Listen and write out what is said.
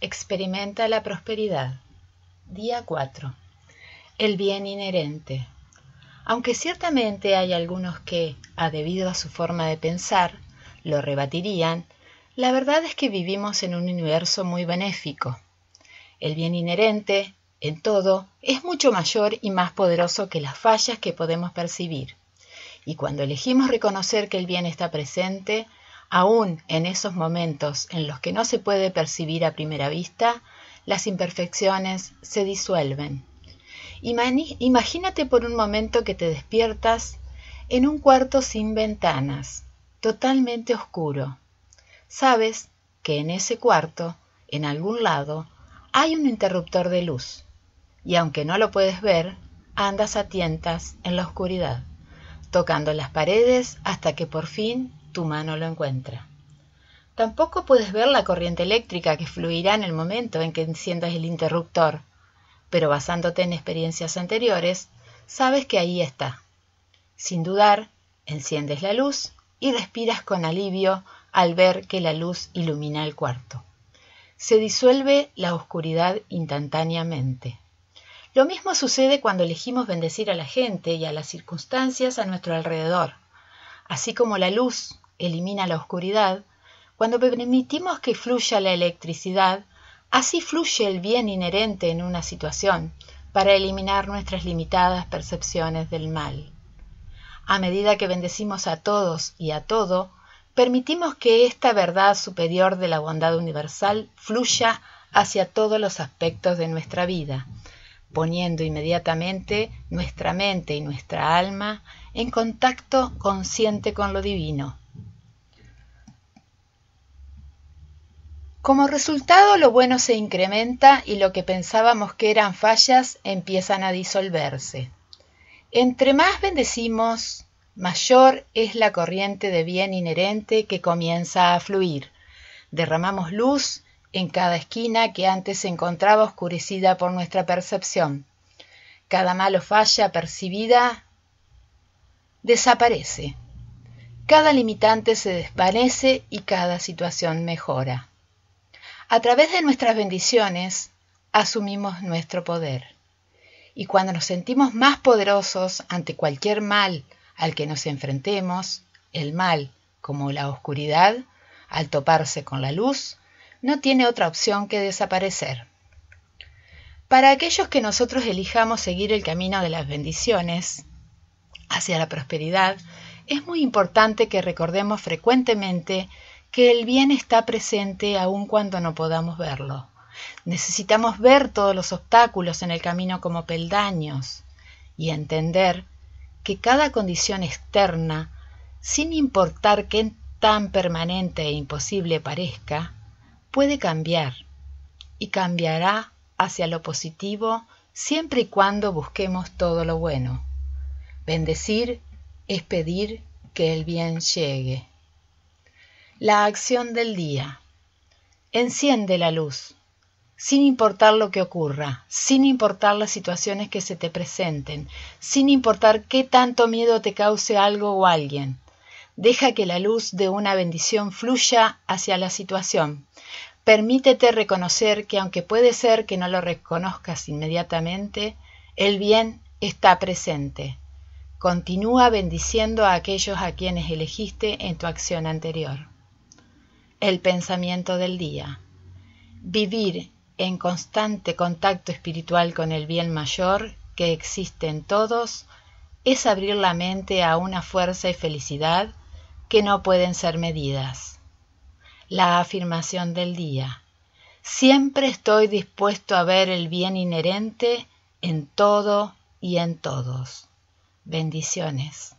Experimenta la prosperidad. Día 4. El bien inherente. Aunque ciertamente hay algunos que, a debido a su forma de pensar, lo rebatirían, la verdad es que vivimos en un universo muy benéfico. El bien inherente, en todo, es mucho mayor y más poderoso que las fallas que podemos percibir. Y cuando elegimos reconocer que el bien está presente, Aún en esos momentos en los que no se puede percibir a primera vista, las imperfecciones se disuelven. Imagínate por un momento que te despiertas en un cuarto sin ventanas, totalmente oscuro. Sabes que en ese cuarto, en algún lado, hay un interruptor de luz, y aunque no lo puedes ver, andas a tientas en la oscuridad, tocando las paredes hasta que por fin tu mano lo encuentra. Tampoco puedes ver la corriente eléctrica que fluirá en el momento en que enciendas el interruptor, pero basándote en experiencias anteriores, sabes que ahí está. Sin dudar, enciendes la luz y respiras con alivio al ver que la luz ilumina el cuarto. Se disuelve la oscuridad instantáneamente. Lo mismo sucede cuando elegimos bendecir a la gente y a las circunstancias a nuestro alrededor. Así como la luz elimina la oscuridad, cuando permitimos que fluya la electricidad, así fluye el bien inherente en una situación para eliminar nuestras limitadas percepciones del mal. A medida que bendecimos a todos y a todo, permitimos que esta verdad superior de la bondad universal fluya hacia todos los aspectos de nuestra vida, poniendo inmediatamente nuestra mente y nuestra alma en contacto consciente con lo divino, Como resultado, lo bueno se incrementa y lo que pensábamos que eran fallas empiezan a disolverse. Entre más bendecimos, mayor es la corriente de bien inherente que comienza a fluir. Derramamos luz en cada esquina que antes se encontraba oscurecida por nuestra percepción. Cada malo falla percibida desaparece. Cada limitante se desvanece y cada situación mejora. A través de nuestras bendiciones asumimos nuestro poder. Y cuando nos sentimos más poderosos ante cualquier mal al que nos enfrentemos, el mal, como la oscuridad, al toparse con la luz, no tiene otra opción que desaparecer. Para aquellos que nosotros elijamos seguir el camino de las bendiciones hacia la prosperidad, es muy importante que recordemos frecuentemente que el bien está presente aun cuando no podamos verlo. Necesitamos ver todos los obstáculos en el camino como peldaños y entender que cada condición externa, sin importar qué tan permanente e imposible parezca, puede cambiar y cambiará hacia lo positivo siempre y cuando busquemos todo lo bueno. Bendecir es pedir que el bien llegue. La acción del día. Enciende la luz, sin importar lo que ocurra, sin importar las situaciones que se te presenten, sin importar qué tanto miedo te cause algo o alguien. Deja que la luz de una bendición fluya hacia la situación. Permítete reconocer que aunque puede ser que no lo reconozcas inmediatamente, el bien está presente. Continúa bendiciendo a aquellos a quienes elegiste en tu acción anterior. El pensamiento del día. Vivir en constante contacto espiritual con el bien mayor que existe en todos es abrir la mente a una fuerza y felicidad que no pueden ser medidas. La afirmación del día. Siempre estoy dispuesto a ver el bien inherente en todo y en todos. Bendiciones.